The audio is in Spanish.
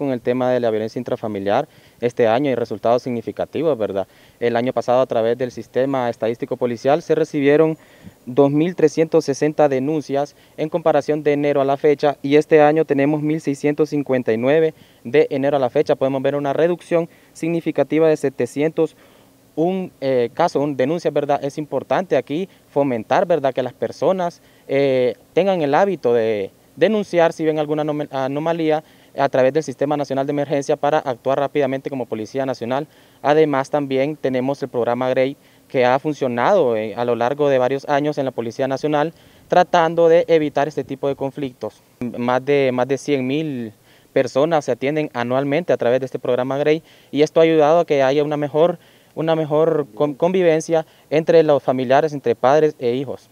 con el tema de la violencia intrafamiliar. Este año hay resultados significativos, ¿verdad? El año pasado a través del sistema estadístico policial se recibieron 2.360 denuncias en comparación de enero a la fecha y este año tenemos 1.659 de enero a la fecha. Podemos ver una reducción significativa de 700 un eh, caso, una denuncia, ¿verdad? Es importante aquí fomentar, ¿verdad? Que las personas eh, tengan el hábito de denunciar si ven alguna anomalía a través del Sistema Nacional de Emergencia para actuar rápidamente como Policía Nacional. Además también tenemos el programa GREY que ha funcionado eh, a lo largo de varios años en la Policía Nacional tratando de evitar este tipo de conflictos. Más de, más de 100 mil personas se atienden anualmente a través de este programa GREY y esto ha ayudado a que haya una mejor, una mejor convivencia entre los familiares, entre padres e hijos.